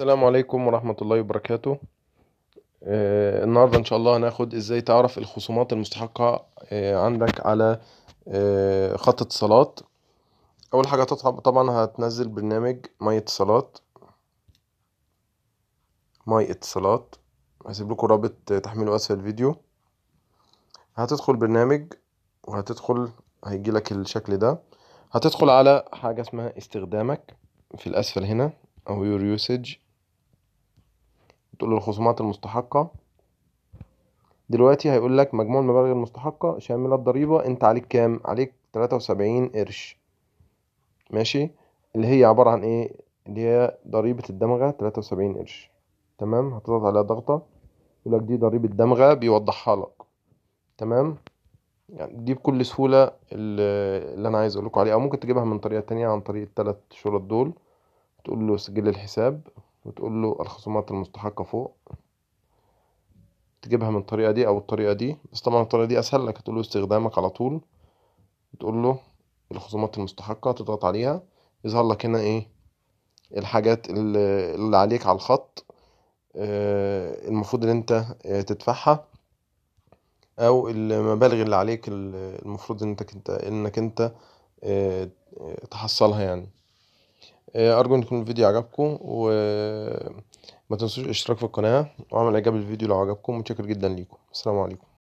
السلام عليكم ورحمة الله وبركاته آه، النهاردة إن شاء الله هناخد إزاي تعرف الخصومات المستحقة آه، عندك على آه، خط اتصالات أول حاجة طبعا هتنزل برنامج ماي اتصالات ماي اتصالات هسيب لكم رابط تحميله أسفل الفيديو هتدخل برنامج وهتدخل هيجيلك الشكل ده هتدخل على حاجة اسمها استخدامك في الأسفل هنا أو your usage بتقول له الخصومات المستحقة دلوقتي هيقول لك مجموع المبالغ المستحقة شاملة الضريبة انت عليك كام عليك تلاتة وسبعين قرش ماشي اللي هي عبارة عن ايه اللي هي ضريبة الدمغة تلاتة وسبعين قرش تمام هتضغط عليها ضغطة يقول لك دي ضريبة دمغة بيوضحها لك تمام يعني دي بكل سهولة اللي انا عايز اقول لكم عليها او ممكن تجيبها من طريقة تانية عن طريق التلات شروط دول تقول له سجل الحساب وتقول له الخصومات المستحقة فوق تجيبها من الطريقة دي أو الطريقة دي بس طبعا الطريقة دي أسهل لك تقول له استخدامك على طول تقول له الخصومات المستحقة تضغط عليها يظهر لك هنا إيه الحاجات اللي عليك على الخط آه، المفروض إن أنت آه، تدفعها أو المبالغ اللي عليك المفروض إنك أنت إنك أنت آه، تحصلها يعني آه، ارجو ان يكون الفيديو عجبكم وما آه، تنسوش الاشتراك في القناة وعمل اعجاب للفيديو لو عجبكم متشكر جدا ليكم السلام عليكم